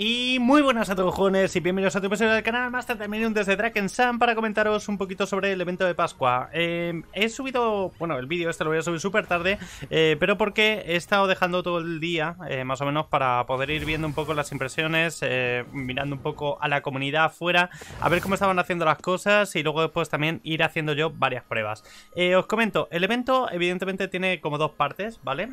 Y muy buenas a todos, y bienvenidos a tu episodio del canal Master Dominion desde Draken Sam para comentaros un poquito sobre el evento de Pascua. Eh, he subido, bueno, el vídeo este lo voy a subir súper tarde, eh, pero porque he estado dejando todo el día, eh, más o menos, para poder ir viendo un poco las impresiones, mirando un poco a la comunidad afuera, a ver cómo estaban haciendo las cosas y luego después también ir haciendo yo varias pruebas. os comento, el evento evidentemente tiene como dos partes, ¿vale?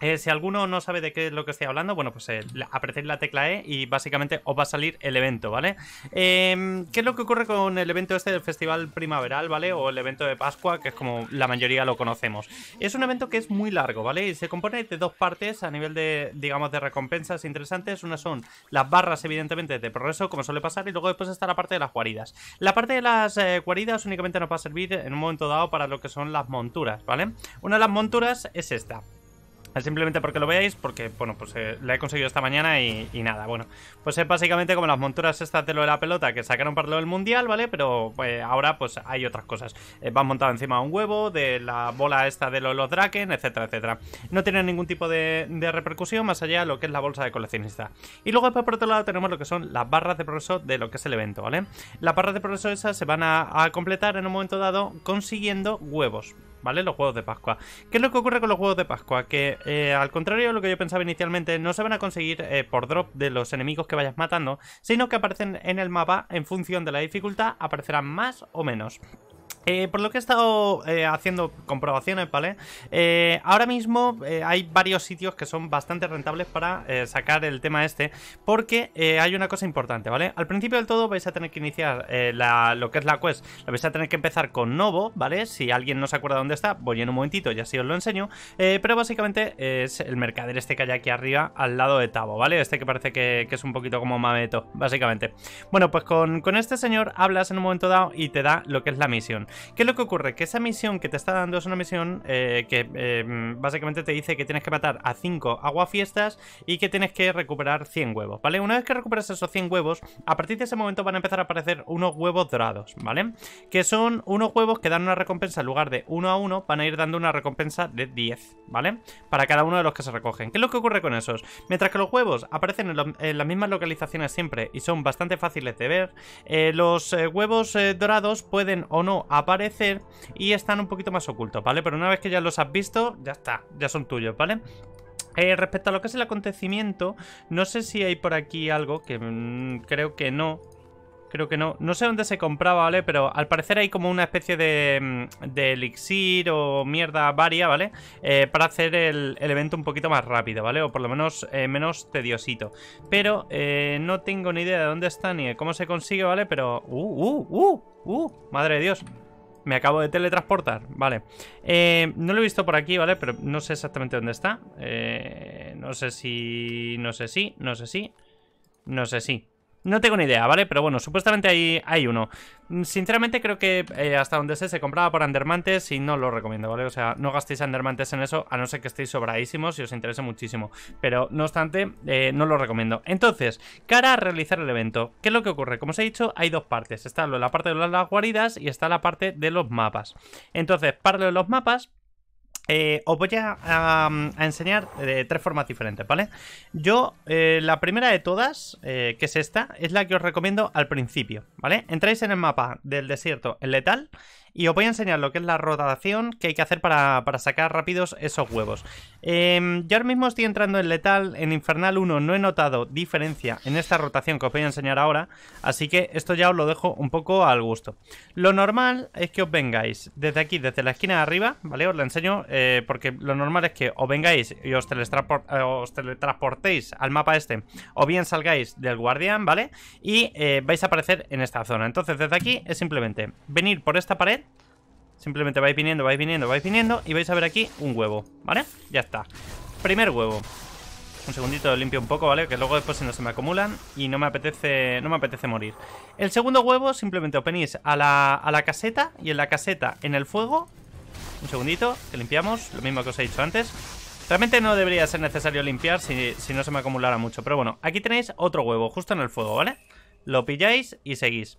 Eh, si alguno no sabe de qué es lo que estoy hablando, bueno, pues eh, la tecla E y básicamente os va a salir el evento, ¿vale? Em, ¿Qué es lo que ocurre con el evento este del Festival Primaveral, ¿vale? O el evento de Pascua, que es como la mayoría lo conocemos. Es un evento que es muy largo, ¿vale? Y se compone de dos partes a nivel de, digamos, de recompensas interesantes. Una son las barras, evidentemente, de progreso, como suele pasar, y luego después está la parte de las guaridas. La parte de las eh, guaridas únicamente nos va a servir en un momento dado para lo que son las monturas, ¿vale? Una de las monturas es esta. Simplemente porque lo veáis, porque, bueno, pues eh, la he conseguido esta mañana y, nada, bueno. Pues es básicamente como las monturas estas de lo de la pelota que sacaron para lo del mundial, ¿vale? Pero eh, ahora pues hay otras cosas. Eh, van montado encima un huevo, de la bola esta de los Draken, etcétera, etcétera. No tienen ningún tipo de, repercusión más allá de lo que es la bolsa de coleccionista. Y luego por otro lado tenemos lo que son las barras de progreso de lo que es el evento, ¿vale? Las barras de progreso esas se van a completar en un momento dado consiguiendo huevos, ¿vale? Los juegos de Pascua. ¿Qué es lo que ocurre con los juegos de Pascua? Que eh, al contrario de lo que yo pensaba inicialmente, no se van a conseguir eh, por drop de los enemigos que vayas matando, sino que aparecen en el mapa en función de la dificultad, aparecerán más o menos. Eh, por lo que he estado eh, haciendo comprobaciones, ¿vale? Eh, ahora mismo hay varios sitios que son bastante rentables para sacar el tema este, porque hay una cosa importante, ¿vale? Al principio del todo vais a tener que iniciar lo que es la quest, la vais a tener que empezar con Novo, ¿vale? Si alguien no se acuerda dónde está, voy en un momentito y así os lo enseño, pero básicamente es el mercader este que hay aquí arriba al lado de Tavo, ¿vale? Este que parece que, es un poquito como Mameto, básicamente. Bueno, pues con este señor hablas en un momento dado y te da lo que es la misión. ¿Qué es lo que ocurre? Que esa misión que te está dando es una misión eh, que eh, básicamente te dice que tienes que matar a 5 aguafiestas y que tienes que recuperar 100 huevos, ¿vale? Una vez que recuperas esos 100 huevos, a partir de ese momento van a empezar a aparecer unos huevos dorados, ¿vale? Que son unos huevos que dan una recompensa en lugar de 1 a 1, van a ir dando una recompensa de 10, ¿vale? Para cada uno de los que se recogen. ¿Qué es lo que ocurre con esos? Mientras que los huevos aparecen en, las mismas localizaciones siempre y son bastante fáciles de ver, eh, los huevos dorados pueden o no aparecer y están un poquito más ocultos, ¿vale? Pero una vez que ya los has visto, ya está, ya son tuyos, ¿vale? Eh, respecto a lo que es el acontecimiento, no sé si hay por aquí algo que mm, creo que no, creo que no. No sé dónde se compraba, ¿vale? Pero al parecer hay como una especie de, mm, elixir o mierda varia, ¿vale? Eh, para hacer el, evento un poquito más rápido, ¿vale? O por lo menos eh, menos tediosito. Pero no tengo ni idea de dónde está ni de cómo se consigue, ¿vale? Pero... ¡Uh, uh, uh! ¡Uh! ¡Madre de Dios! Me acabo de teletransportar, vale. Eh, no lo he visto por aquí, ¿vale? Pero no sé exactamente dónde está. Eh, no sé si... No sé si... No sé si... No sé si... No tengo ni idea, ¿vale? Pero bueno, supuestamente hay, hay uno. Mm, sinceramente creo que eh, hasta donde sé se compraba por andermantes y no lo recomiendo, ¿vale? O sea, no gastéis andermantes en eso, a no ser que estéis sobradísimos y os interese muchísimo. Pero no obstante, eh, no lo recomiendo. Entonces, cara a realizar el evento, ¿qué es lo que ocurre? Como os he dicho, hay dos partes. Está la parte de las guaridas y está la parte de los mapas. Entonces, parlo de los mapas, eh, os voy a, enseñar de eh, tres formas diferentes, ¿vale? Yo, eh, la primera de todas, que es esta, es la que os recomiendo al principio, ¿vale? Entráis en el mapa del desierto, el letal, y os voy a enseñar lo que es la rotación que hay que hacer para, sacar rápidos esos huevos. Em, yo ahora mismo estoy entrando en letal, en infernal 1 no he notado diferencia en esta rotación que os voy a enseñar ahora, así que esto ya os lo dejo un poco al gusto. Lo normal es que os vengáis desde aquí, desde la esquina de arriba, ¿vale? Os la enseño eh, porque lo normal es que os vengáis y eh, os, teletransportéis al mapa este, o bien salgáis del guardián, ¿vale? Y eh, vais a aparecer en esta zona. Entonces desde aquí es simplemente venir por esta pared Simplemente vais viniendo, vais viniendo, vais viniendo y vais a ver aquí un huevo, ¿vale? Ya está. Primer huevo. Un segundito, limpio un poco, ¿vale? Que luego después si no se me acumulan y no me apetece, no me apetece morir. El segundo huevo, simplemente os a la, caseta y en la caseta, en el fuego... Un segundito, que limpiamos, lo mismo que os he dicho antes. Realmente no debería ser necesario limpiar si, si no se me acumulara mucho, pero bueno, aquí tenéis otro huevo, justo en el fuego, ¿vale? Lo pilláis y seguís.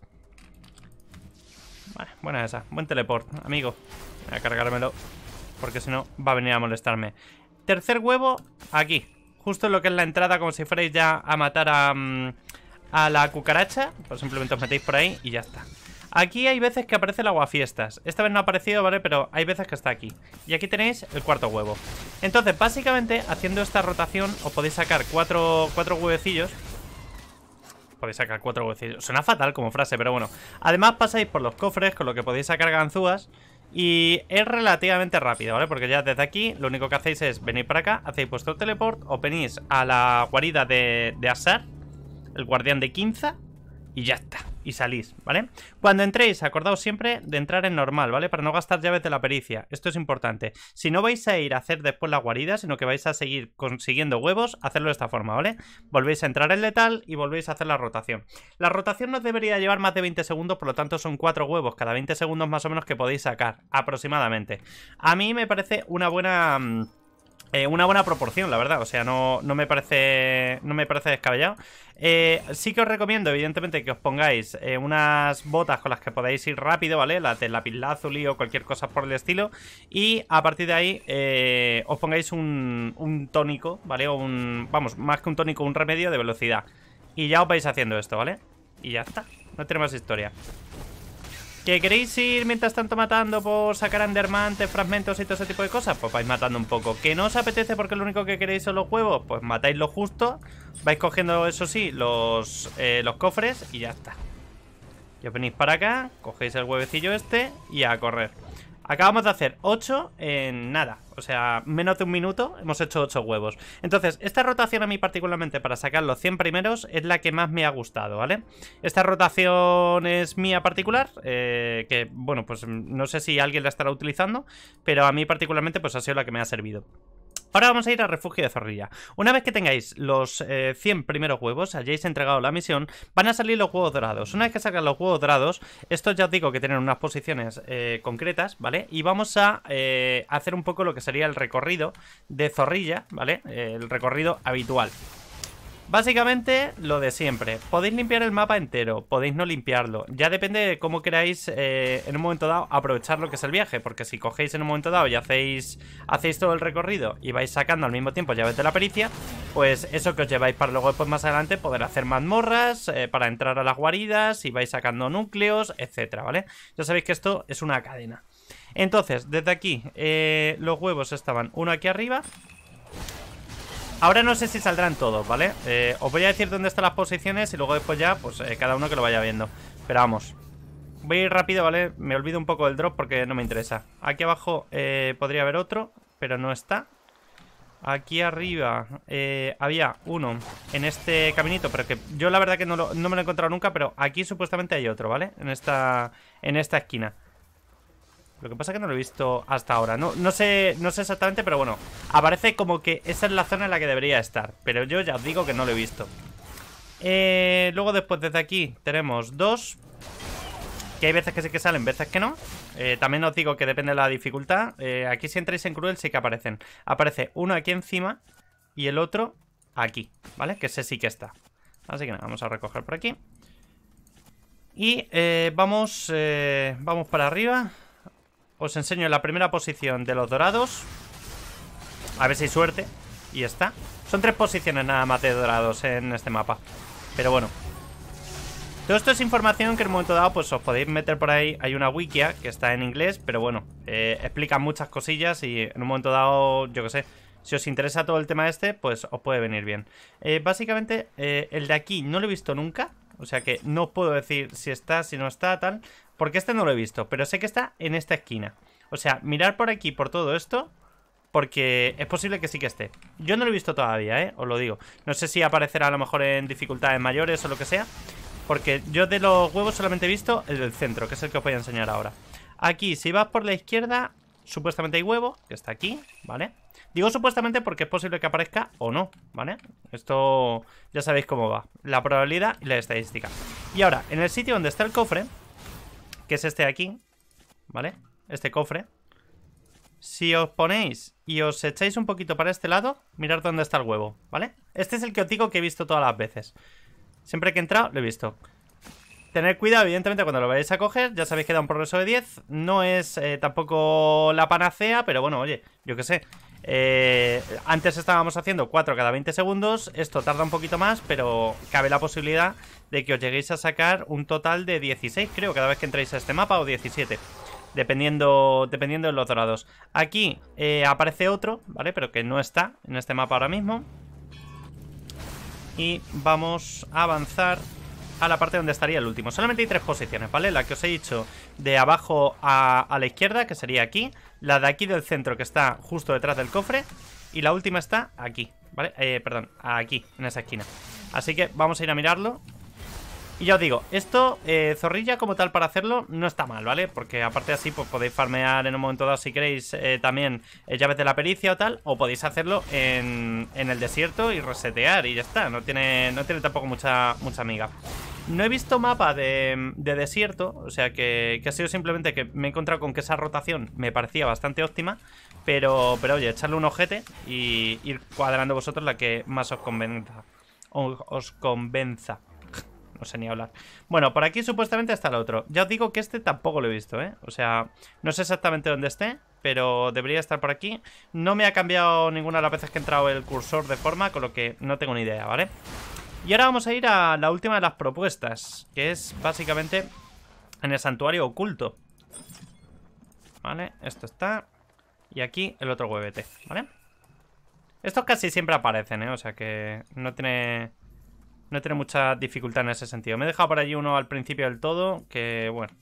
Vale, buena esa. Buen teleport, amigo. Voy a cargármelo. Porque si no, va a venir a molestarme. Tercer huevo, aquí. Justo en lo que es la entrada, como si fuerais ya a matar a, mm, la cucaracha. Pues simplemente os metéis por ahí y ya está. Aquí hay veces que aparece el aguafiestas. Esta vez no ha aparecido, ¿vale? Pero hay veces que está aquí. Y aquí tenéis el cuarto huevo. Entonces, básicamente, haciendo esta rotación, os podéis sacar cuatro, cuatro huevecillos podéis sacar cuatro huevecillos. Suena fatal como frase, pero bueno. Además pasáis por los cofres, con lo que podéis sacar ganzúas. Y es relativamente rápido, ¿vale? Porque ya desde aquí lo único que hacéis es venir para acá, hacéis vuestro teleport, O venís a la guarida de, de Asar, el guardián de Quinza, y ya está y salís, ¿vale? Cuando entréis, acordaos siempre de entrar en normal, ¿vale? Para no gastar llaves de la pericia. Esto es importante. Si no vais a ir a hacer después la guarida, sino que vais a seguir consiguiendo huevos, hacerlo de esta forma, ¿vale? Volvéis a entrar en letal y volvéis a hacer la rotación. La rotación no debería llevar más de 20 segundos, por lo tanto son 4 huevos cada 20 segundos más o menos que podéis sacar, aproximadamente. A mí me parece una buena mm, eh, una buena proporción, la verdad. O sea, no, me parece. No me parece descabellado. Eh, sí que os recomiendo, evidentemente, que os pongáis eh, unas botas con las que podáis ir rápido, ¿vale? Las de lapislázuli o cualquier cosa por el estilo. Y a partir de ahí, os pongáis un, un tónico, ¿vale? O un. Vamos, más que un tónico, un remedio de velocidad. Y ya os vais haciendo esto, ¿vale? Y ya está. No tiene más historia. ¿Que queréis ir mientras tanto matando por sacar andermantes, fragmentos y todo ese tipo de cosas? Pues vais matando un poco. ¿Que no os apetece porque lo único que queréis son los huevos? Pues matáis lo justo, vais cogiendo, eso sí, los, eh, los cofres y ya está. Ya venís para acá, cogéis el huevecillo este y a correr. Acabamos de hacer 8 en nada o sea, menos de un minuto hemos hecho 8 huevos. Entonces, esta rotación a mí particularmente para sacar los 100 primeros es la que más me ha gustado, ¿vale? Esta rotación es mía particular, eh, que, bueno, pues no sé si alguien la estará utilizando, pero a mí particularmente pues ha sido la que me ha servido. Ahora vamos a ir al Refugio de Zorrilla. Una vez que tengáis los 100 eh, primeros huevos, hayáis entregado la misión, van a salir los huevos dorados. Una vez que salgan los huevos dorados, estos ya os digo que tienen unas posiciones eh, concretas, ¿vale? Y vamos a eh, hacer un poco lo que sería el recorrido de Zorrilla, ¿vale? el recorrido habitual. Básicamente lo de siempre. Podéis limpiar el mapa entero, podéis no limpiarlo. Ya depende de cómo queráis eh, en un momento dado aprovechar lo que es el viaje. Porque si cogéis en un momento dado y hacéis, hacéis todo el recorrido y vais sacando al mismo tiempo llaves de la pericia, pues eso que os lleváis para luego después pues, más adelante poder hacer mazmorras, eh, para entrar a las guaridas, y vais sacando núcleos, etcétera, ¿vale? Ya sabéis que esto es una cadena. Entonces, desde aquí, eh, los huevos estaban uno aquí arriba Ahora no sé si saldrán todos, ¿vale? Eh, os voy a decir dónde están las posiciones y luego después ya, pues eh, cada uno que lo vaya viendo. Pero vamos. Voy a ir rápido, ¿vale? Me olvido un poco del drop porque no me interesa. Aquí abajo eh, podría haber otro, pero no está. Aquí arriba había uno en este caminito, pero que yo la verdad que no, me lo he encontrado nunca, pero aquí supuestamente hay otro, ¿vale? En esta, en esta esquina. Lo que pasa es que no lo he visto hasta ahora no, sé, sé exactamente, pero bueno Aparece como que esa es la zona en la que debería estar Pero yo ya os digo que no lo he visto eh, Luego después desde aquí tenemos dos Que hay veces que sí que salen, veces que no eh, También os digo que depende de la dificultad eh, Aquí si entráis en cruel sí que aparecen Aparece uno aquí encima Y el otro aquí, ¿vale? Que ese sí que está Así que nada, vamos a recoger por aquí y vamos, vamos para arriba os enseño la primera posición de los dorados. A ver si hay suerte. Y está. Son tres posiciones nada más de dorados en este mapa. Pero bueno. Todo esto es información que en un momento dado pues os podéis meter por ahí. Hay una wikia que está en inglés, pero bueno, eh, explica muchas cosillas y en un momento dado, yo que sé, si os interesa todo el tema este, pues os puede venir bien. Eh, básicamente, eh, el de aquí no lo he visto nunca, o sea que no puedo decir si está, si no está, tal. Porque este no lo he visto, pero sé que está en esta esquina. O sea, mirar por aquí, por todo esto, porque es posible que sí que esté. Yo no lo he visto todavía, ¿eh? Os lo digo. No sé si aparecerá a lo mejor en dificultades mayores o lo que sea. Porque yo de los huevos solamente he visto el del centro, que es el que os voy a enseñar ahora. Aquí, si vas por la izquierda, Supuestamente hay huevo, que está aquí, ¿vale? Digo supuestamente porque es posible que aparezca o no, ¿vale? Esto ya sabéis cómo va. La probabilidad y la estadística. Y ahora, en el sitio donde está el cofre, que es este de aquí, ¿vale? Este cofre. Si os ponéis y os echáis un poquito para este lado, mirad dónde está el huevo, ¿vale? Este es el que os digo que he visto todas las veces. Siempre que he entrado, lo he visto. Tener cuidado, evidentemente, cuando lo vayáis a coger. Ya sabéis que da un progreso de 10. No es eh, tampoco la panacea, pero bueno, oye, yo qué sé. Eh, antes estábamos haciendo 4 cada 20 segundos. Esto tarda un poquito más, pero cabe la posibilidad de que os lleguéis a sacar un total de 16, creo, cada vez que entréis a este mapa, o 17 dependiendo, dependiendo de los dorados. Aquí eh, aparece otro, ¿vale? Pero que no está en este mapa ahora mismo. Y vamos a avanzar a la parte donde estaría el último. Solamente hay tres posiciones, ¿vale? La que os he dicho de abajo a, la izquierda, que sería aquí. La de aquí del centro, que está justo detrás del cofre. Y la última está aquí, ¿vale? Eh, perdón, aquí, en esa esquina. Así que vamos a ir a mirarlo y ya os digo, esto, eh, zorrilla como tal para hacerlo, no está mal, ¿vale? Porque aparte así, pues podéis farmear en un momento dado si queréis eh, también eh, llaves de la pericia o tal, o podéis hacerlo en, en, el desierto y resetear y ya está, no tiene, no tiene tampoco mucha, mucha miga. No he visto mapa de, desierto, o sea que, que, ha sido simplemente que me he encontrado con que esa rotación me parecía bastante óptima, pero, pero oye, echarle un ojete y ir cuadrando vosotros la que más os convenza. os convenza o pues sea, ni hablar. Bueno, por aquí supuestamente está el otro. Ya os digo que este tampoco lo he visto, ¿eh? O sea, no sé exactamente dónde esté, pero debería estar por aquí. No me ha cambiado ninguna de las veces que he entrado el cursor de forma, con lo que no tengo ni idea, ¿vale? Y ahora vamos a ir a la última de las propuestas, que es básicamente en el santuario oculto. Vale, esto está. Y aquí el otro huevete, ¿vale? Estos casi siempre aparecen, ¿eh? O sea que no tiene no he tenido mucha dificultad en ese sentido. Me he dejado por allí uno al principio del todo, que bueno,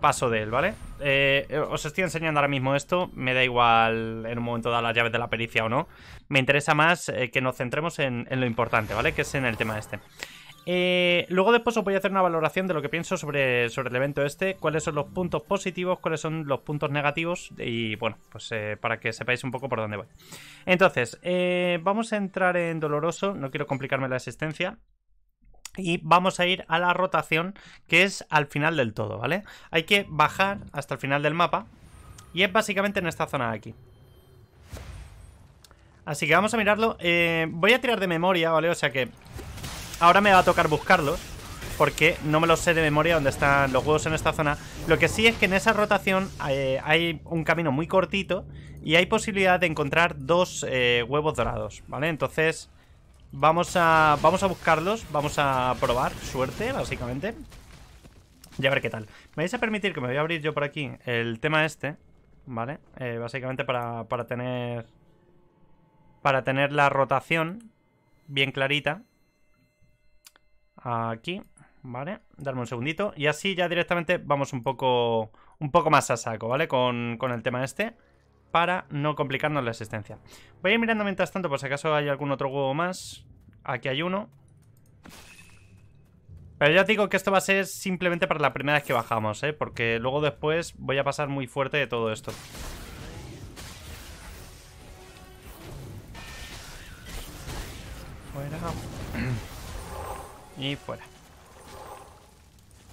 paso de él, ¿vale? Eh, eh, os estoy enseñando ahora mismo esto, me da igual en un momento dar las llaves de la pericia o no. Me interesa más eh, que nos centremos en, en, lo importante, ¿vale? Que es en el tema este. Eh, luego después os voy a hacer una valoración de lo que pienso sobre, sobre el evento este, cuáles son los puntos positivos, cuáles son los puntos negativos y bueno, pues eh, para que sepáis un poco por dónde voy. Entonces, eh, vamos a entrar en doloroso, no quiero complicarme la existencia. Y vamos a ir a la rotación, que es al final del todo, ¿vale? Hay que bajar hasta el final del mapa. Y es básicamente en esta zona de aquí. Así que vamos a mirarlo. voy a tirar de memoria, ¿vale? O sea que Ahora me va a tocar buscarlos porque no me lo sé de memoria dónde están los huevos en esta zona. Lo que sí es que en esa rotación eh, hay un camino muy cortito y hay posibilidad de encontrar dos eh, huevos dorados, ¿vale? Entonces vamos a, vamos a buscarlos, vamos a probar suerte, básicamente. Y a ver qué tal. Me vais a permitir que me voy a abrir yo por aquí el tema este, ¿vale? Eh, básicamente para, para tener... Para tener la rotación bien clarita aquí, ¿vale? Darme un segundito. Y así ya directamente vamos un poco, un poco más a saco, ¿vale? Con, el tema este, para no complicarnos la existencia. Voy a ir mirando mientras tanto por si acaso hay algún otro huevo más. Aquí hay uno. Pero ya digo que esto va a ser simplemente para la primera vez que bajamos, ¿eh? Porque luego después voy a pasar muy fuerte de todo esto. Fuera, y fuera.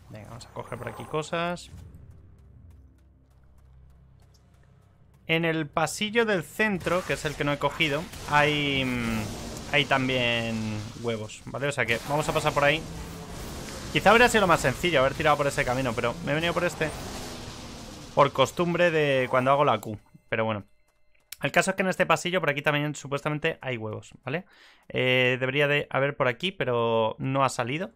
Venga, vamos a coger por aquí cosas. En el pasillo del centro, que es el que no he cogido, hay, mm, hay también huevos, ¿vale? O sea que vamos a pasar por ahí. Quizá hubiera sido más sencillo haber tirado por ese camino, pero me he venido por este por costumbre de cuando hago la Q. Pero bueno, el caso es que en este pasillo, por aquí también supuestamente hay huevos, ¿vale? Eh, debería de haber por aquí, pero no ha salido.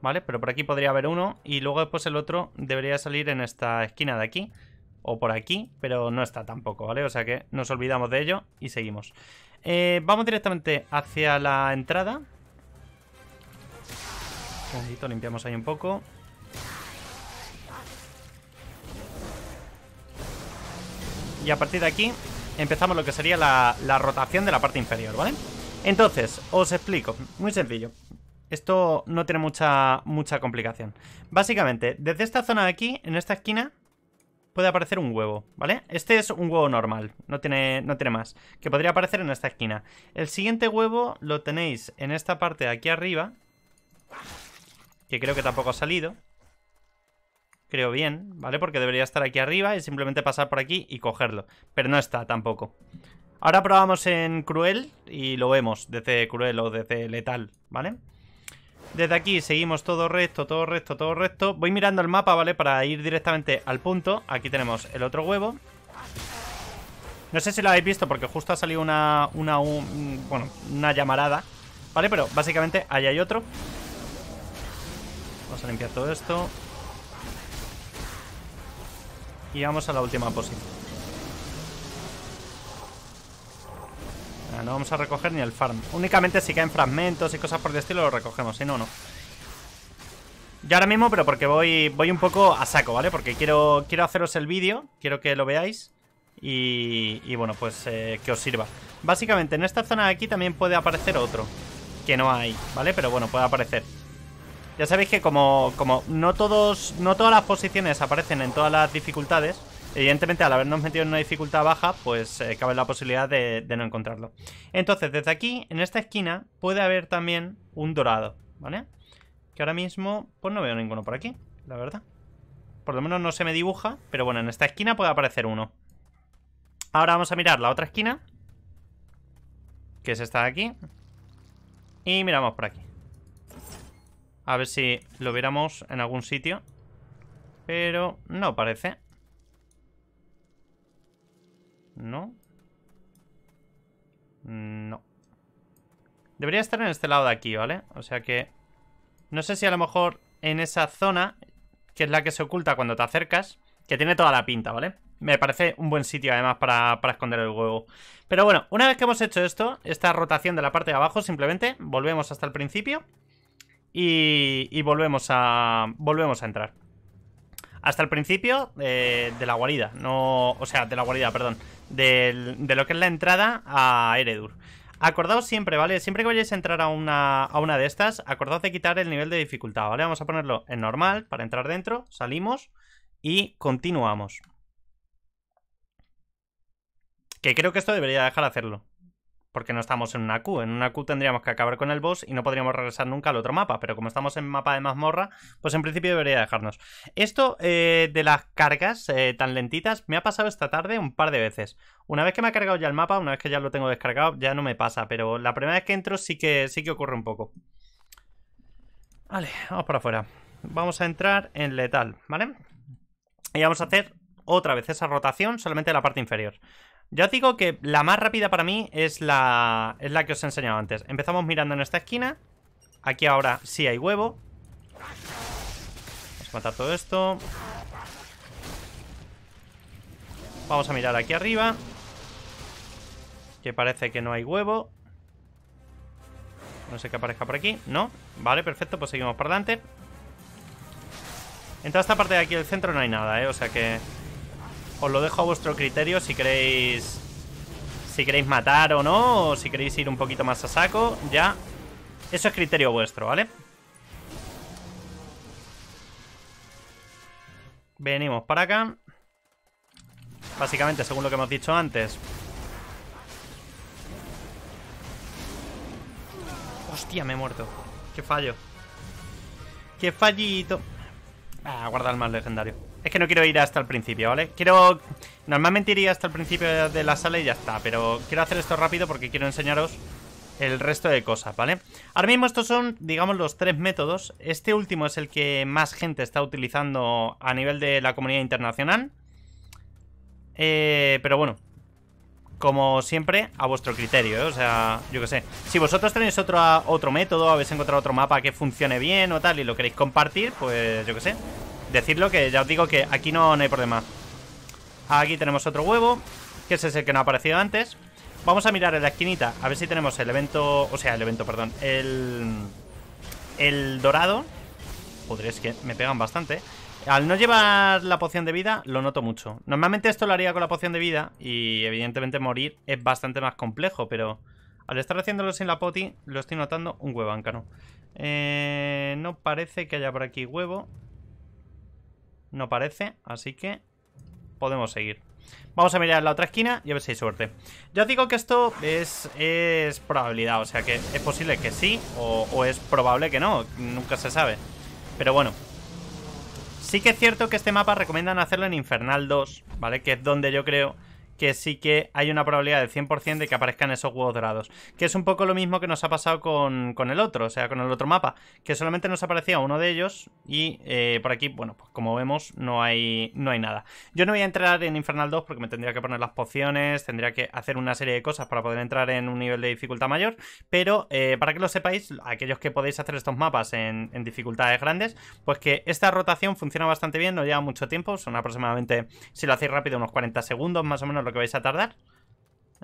¿Vale? Pero por aquí podría haber uno y luego después el otro debería salir en esta esquina de aquí o por aquí, pero no está tampoco, ¿vale? O sea que nos olvidamos de ello y seguimos. Eh, vamos directamente hacia la entrada. Un poquito limpiamos ahí un poco. Y a partir de aquí empezamos lo que sería la, rotación de la parte inferior, ¿vale? Entonces, os explico, muy sencillo. Esto no tiene mucha, mucha complicación. Básicamente, desde esta zona de aquí, en esta esquina, puede aparecer un huevo, ¿vale? Este es un huevo normal, no tiene, no tiene más, que podría aparecer en esta esquina. El siguiente huevo lo tenéis en esta parte de aquí arriba, que creo que tampoco ha salido creo bien, ¿vale? Porque debería estar aquí arriba y simplemente pasar por aquí y cogerlo. Pero no está tampoco. Ahora probamos en cruel y lo vemos desde cruel o desde letal, ¿vale? Desde aquí seguimos todo recto, todo recto, todo recto. Voy mirando el mapa, ¿vale? Para ir directamente al punto. Aquí tenemos el otro huevo. No sé si lo habéis visto porque justo ha salido una, una, bueno, una llamarada, ¿vale? Pero básicamente ahí hay otro. Vamos a limpiar todo esto. Y vamos a la última posición. Ah, no vamos a recoger ni el farm. Únicamente si caen fragmentos y cosas por el estilo lo recogemos, si no, no. Yo ahora mismo, pero porque voy voy un poco a saco, ¿vale? Porque quiero, quiero haceros el vídeo, quiero que lo veáis y, y bueno, pues eh, que os sirva. Básicamente en esta zona de aquí también puede aparecer otro, que no hay, ¿vale? Pero bueno, puede aparecer. Ya sabéis que como, como no, todos, no todas las posiciones aparecen en todas las dificultades, evidentemente al habernos metido en una dificultad baja, pues eh, cabe la posibilidad de, de no encontrarlo. Entonces, desde aquí, en esta esquina, puede haber también un dorado, ¿vale? Que ahora mismo, pues no veo ninguno por aquí, la verdad. Por lo menos no se me dibuja, pero bueno, en esta esquina puede aparecer uno. Ahora vamos a mirar la otra esquina, que es esta de aquí. Y miramos por aquí. A ver si lo viéramos en algún sitio. Pero no parece. No. No. Debería estar en este lado de aquí, ¿vale? O sea que... No sé si a lo mejor en esa zona, que es la que se oculta cuando te acercas, que tiene toda la pinta, ¿vale? Me parece un buen sitio además para, esconder el huevo. Pero bueno, una vez que hemos hecho esto, esta rotación de la parte de abajo, simplemente volvemos hasta el principio y, volvemos, a, volvemos a entrar. Hasta el principio eh, de la guarida, no, o sea, de la guarida, perdón, de, lo que es la entrada a Eredur. Acordaos siempre, ¿vale? Siempre que vayáis a entrar a una, a una de estas, acordaos de quitar el nivel de dificultad, ¿vale? Vamos a ponerlo en normal para entrar dentro, salimos y continuamos. Que creo que esto debería dejar hacerlo porque no estamos en una Q. En una Q tendríamos que acabar con el boss y no podríamos regresar nunca al otro mapa, pero como estamos en mapa de mazmorra, pues en principio debería dejarnos. Esto eh, de las cargas eh, tan lentitas me ha pasado esta tarde un par de veces. Una vez que me ha cargado ya el mapa, una vez que ya lo tengo descargado, ya no me pasa, pero la primera vez que entro sí que, sí que ocurre un poco. Vale, vamos para afuera. Vamos a entrar en letal, ¿vale? Y vamos a hacer otra vez esa rotación, solamente la parte inferior. Ya os digo que la más rápida para mí es la, la que os he enseñado antes. Empezamos mirando en esta esquina. Aquí ahora sí hay huevo. Vamos a matar todo esto. Vamos a mirar aquí arriba. Que parece que no hay huevo. No sé qué aparezca por aquí. No. Vale, perfecto. Pues seguimos para adelante. En toda esta parte de aquí del centro no hay nada, ¿eh? O sea que... Os lo dejo a vuestro criterio si queréis... Si queréis matar o no, o si queréis ir un poquito más a saco, ya. Eso es criterio vuestro, ¿vale? Venimos para acá. Básicamente, según lo que hemos dicho antes. Hostia, me he muerto. Qué fallo. Qué fallito. Ah, guarda el más legendario. Es que no quiero ir hasta el principio, ¿vale? Quiero... Normalmente iría hasta el principio de la sala y ya está, pero quiero hacer esto rápido porque quiero enseñaros el resto de cosas, ¿vale? Ahora mismo estos son, digamos, los tres métodos. Este último es el que más gente está utilizando a nivel de la comunidad internacional. Eh, pero bueno, como siempre, a vuestro criterio, ¿eh? o sea, yo que sé. Si vosotros tenéis otro, otro método, habéis encontrado otro mapa que funcione bien o tal y lo queréis compartir, pues yo que sé, decirlo, que ya os digo que aquí no, hay problema. Aquí tenemos otro huevo, que es el que no ha aparecido antes. Vamos a mirar en la esquinita, a ver si tenemos el evento... O sea, el evento, perdón. El... El dorado. Joder, es que me pegan bastante. Al no llevar la poción de vida, lo noto mucho. Normalmente esto lo haría con la poción de vida y evidentemente morir es bastante más complejo, pero al estar haciéndolo sin la poti, lo estoy notando un huevo Eh, no parece que haya por aquí huevo. No parece, así que podemos seguir Vamos a mirar la otra esquina y a ver si hay suerte Yo digo que esto es, es probabilidad, o sea que es posible que sí o, o es probable que no, nunca se sabe Pero bueno Sí que es cierto que este mapa recomiendan hacerlo en Infernal 2, ¿vale? Que es donde yo creo que sí que hay una probabilidad del 100% de que aparezcan esos huevos dorados. Que es un poco lo mismo que nos ha pasado con, el otro, o sea, con el otro mapa, que solamente nos aparecía uno de ellos y eh, por aquí, bueno, pues como vemos no hay, no hay nada. Yo no voy a entrar en Infernal 2 porque me tendría que poner las pociones, tendría que hacer una serie de cosas para poder entrar en un nivel de dificultad mayor, pero eh, para que lo sepáis, aquellos que podéis hacer estos mapas en, dificultades grandes, pues que esta rotación funciona bastante bien, no lleva mucho tiempo, son aproximadamente, si lo hacéis rápido, unos 40 segundos más o menos que vais a tardar.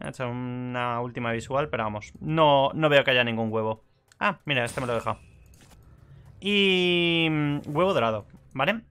a hecho una última visual, pero vamos. No, no veo que haya ningún huevo. Ah, mira, este me lo he dejado. Y... Mm, huevo dorado, ¿vale?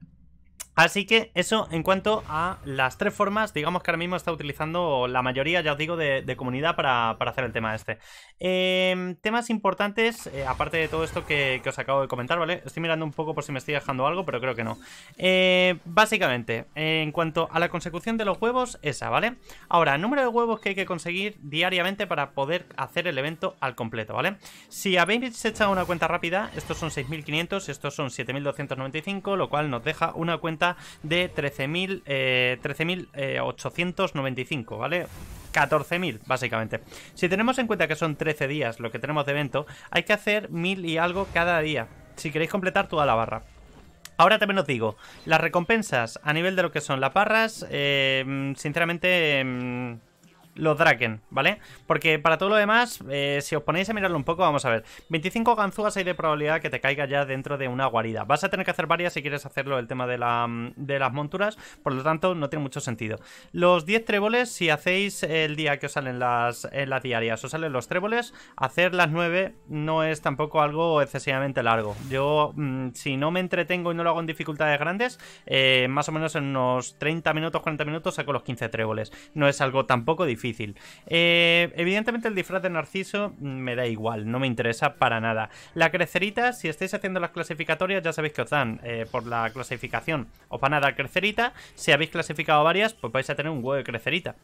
Así que eso en cuanto a las tres formas, digamos que ahora mismo está utilizando la mayoría, ya os digo, de, comunidad para, hacer el tema este. Em, temas importantes, eh, aparte de todo esto que, os acabo de comentar, ¿vale? Estoy mirando un poco por si me estoy dejando algo, pero creo que no. Eh, básicamente, en cuanto a la consecución de los huevos, esa, ¿vale? Ahora, número de huevos que hay que conseguir diariamente para poder hacer el evento al completo, ¿vale? Si habéis echa una cuenta rápida, estos son 6.500, estos son 7.295, lo cual nos deja una cuenta de de 13.895, eh, eh, ¿vale? 14.000, básicamente. Si tenemos en cuenta que son 13 días lo que tenemos de evento, hay que hacer 1.000 y algo cada día, si queréis completar toda la barra. Ahora también os digo, las recompensas a nivel de lo que son las barras, eh, sinceramente... Mm, los Draken, ¿vale? Porque para todo lo demás, eh, si os ponéis a mirarlo un poco, vamos a ver. 25 ganzúas hay de probabilidad que te caiga ya dentro de una guarida. Vas a tener que hacer varias si quieres hacerlo el tema de, mm, las monturas, por lo tanto no tiene mucho sentido. Los 10 tréboles, si hacéis el día que os salen las, eh, las diarias, os salen los tréboles, hacer las 9 no es tampoco algo excesivamente largo. Yo, mm, si no me entretengo y no lo hago en dificultades grandes, eh, más o menos en unos 30 minutos, 40 minutos saco los 15 tréboles. No es algo tampoco difícil. Eh, evidentemente el disfraz de Narciso mm, me da igual, no me interesa para nada. La crecerita, si estáis haciendo las clasificatorias, ya sabéis que os dan eh, por la clasificación. Os van nada crecerita. Si habéis clasificado varias, pues vais a tener un huevo de crecerita.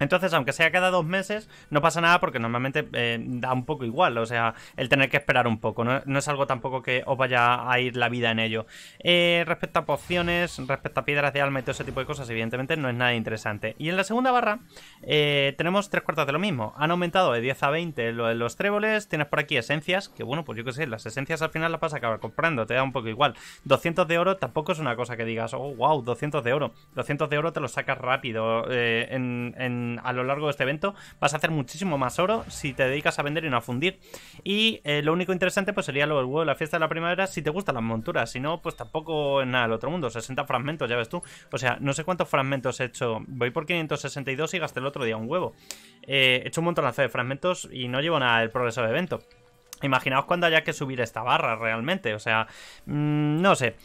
Entonces, aunque sea cada dos meses, no pasa nada porque normalmente eh, da un poco igual. O sea, el tener que esperar un poco. No, es algo tampoco que os vaya a ir la vida en ello. Eh, respecto a pociones, respecto a piedras de alma y todo ese tipo de cosas, evidentemente no es nada interesante. Y en la segunda barra eh, tenemos tres cuartas de lo mismo. Han aumentado de 10 a 20 lo de los tréboles. Tienes por aquí esencias, que bueno, pues yo qué sé, las esencias al final las vas a acabar comprando. Te da un poco igual. 200 de oro tampoco es una cosa que digas, oh, wow, 200 de oro. 200 de oro te lo sacas rápido en a lo largo de este evento, vas a hacer muchísimo más oro si te dedicas a vender y no a fundir. Y eh, lo único interesante pues sería lo del huevo de la fiesta de la primavera si te gustan las monturas, si no, pues tampoco en nada del otro mundo, 60 fragmentos, ya ves tú. O sea, no sé cuántos fragmentos he hecho, voy por 562 y gasté el otro día un huevo. Eh, he hecho un montón de fragmentos y no llevo nada del progreso del evento. Imaginaos cuando haya que subir esta barra realmente, o sea, mm, no sé.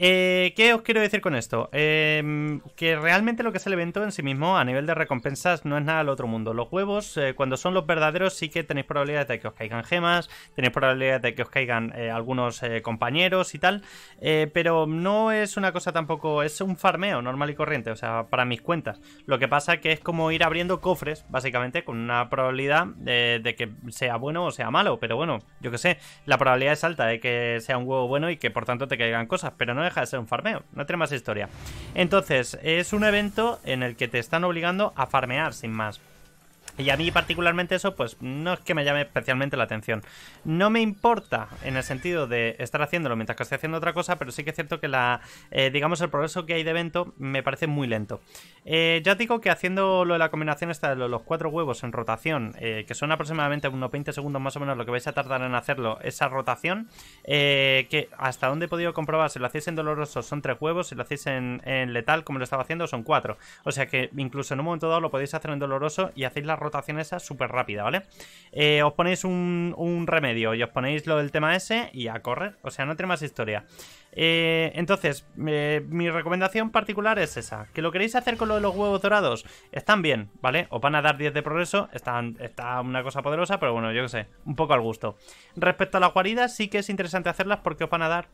Eh, ¿Qué os quiero decir con esto? Em, que realmente lo que es el evento en sí mismo a nivel de recompensas no es nada del otro mundo. Los huevos, eh, cuando son los verdaderos, sí que tenéis probabilidades de que os caigan gemas, tenéis probabilidad de que os caigan eh, algunos eh, compañeros y tal, pero no es una cosa tampoco, es un farmeo normal y corriente, o sea, para mis cuentas. Lo que pasa que es como ir abriendo cofres, básicamente, con una probabilidad de que sea bueno o sea malo, pero bueno, yo que sé, la probabilidad es alta de que sea un huevo bueno y que por tanto te caigan cosas, pero no deja de ser un farmeo, no tiene más historia. Entonces, es un evento en el que te están obligando a farmear, sin más. Y a mí particularmente eso, pues no es que me llame especialmente la atención. No me importa en el sentido de estar haciéndolo mientras que estoy haciendo otra cosa, pero sí que es cierto que la, eh, digamos, el progreso que hay de evento me parece muy lento. Eh, ya digo que haciendo lo de la combinación esta de los cuatro huevos en rotación, eh, que son aproximadamente unos 20 segundos más o menos lo que vais a tardar en hacerlo, esa rotación, eh, que hasta donde he podido comprobar, si lo hacéis en doloroso son tres huevos, si lo hacéis en, en letal como lo estaba haciendo son cuatro. O sea que incluso en un momento dado lo podéis hacer en doloroso y hacéis la rotación rotación esa súper rápida, ¿vale? Eh, os ponéis un, remedio y os ponéis lo del tema ese y a correr. O sea, no tiene más historia. Eh, entonces, eh, mi recomendación particular es esa. ¿Que lo queréis hacer con lo de los huevos dorados? Están bien, ¿vale? Os van a dar 10 de progreso. Están, está una cosa poderosa, pero bueno, yo qué sé. Un poco al gusto. Respecto a las guaridas, sí que es interesante hacerlas porque os van a dar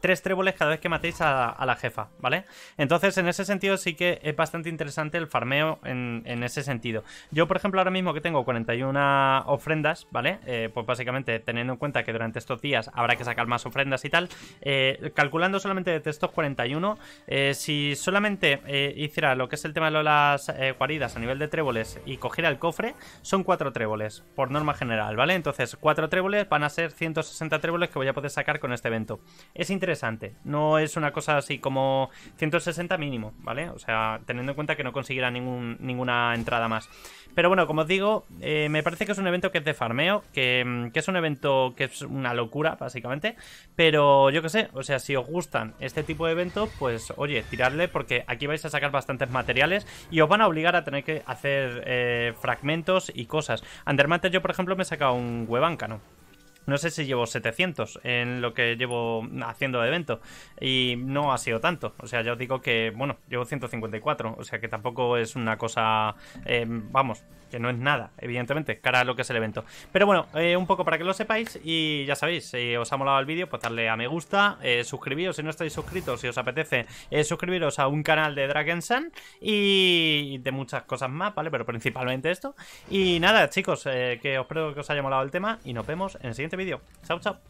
tres tréboles cada vez que matéis a, la jefa, ¿vale? Entonces, en ese sentido sí que es bastante interesante el farmeo en, ese sentido. Yo, por ejemplo, ahora mismo que tengo 41 ofrendas, ¿vale? Eh, pues básicamente teniendo en cuenta que durante estos días habrá que sacar más ofrendas y tal, eh, calculando solamente De estos 41, eh, si solamente hiciera lo que es el tema de las guaridas a nivel de tréboles y cogiera el cofre, son cuatro tréboles, por norma general, ¿vale? Entonces, 4 tréboles van a ser 160 tréboles que voy a poder sacar con este evento. Es interesante interesante. No es una cosa así como 160 mínimo, ¿vale? O sea, teniendo en cuenta que no conseguirá ninguna entrada más. Pero bueno, como os digo, eh, me parece que es un evento que es de farmeo, mm, que, es un evento que es una locura, básicamente. Pero yo qué sé, o sea, si os gustan este tipo de eventos, pues oye, tiradle porque aquí vais a sacar bastantes materiales y os van a obligar a tener que hacer eh, fragmentos y cosas. Andermatter yo, por ejemplo, me he sacado un no no sé si llevo 700 en lo que llevo haciendo de evento. Y no ha sido tanto. O sea, ya os digo que, bueno, llevo 154. O sea, que tampoco es una cosa, eh, vamos, que no es nada, evidentemente, cara a lo que es el evento. Pero bueno, eh, un poco para que lo sepáis. Y ya sabéis, si os ha molado el vídeo, pues darle a me gusta. Eh, suscribiros si no estáis suscritos, si os apetece, suscribiros a un canal de Dragon Sun. Y de muchas cosas más, ¿vale? Pero principalmente esto. Y nada, chicos, que os espero que os haya molado el tema. Y nos vemos en el siguiente este video, vídeo. Chao, chao.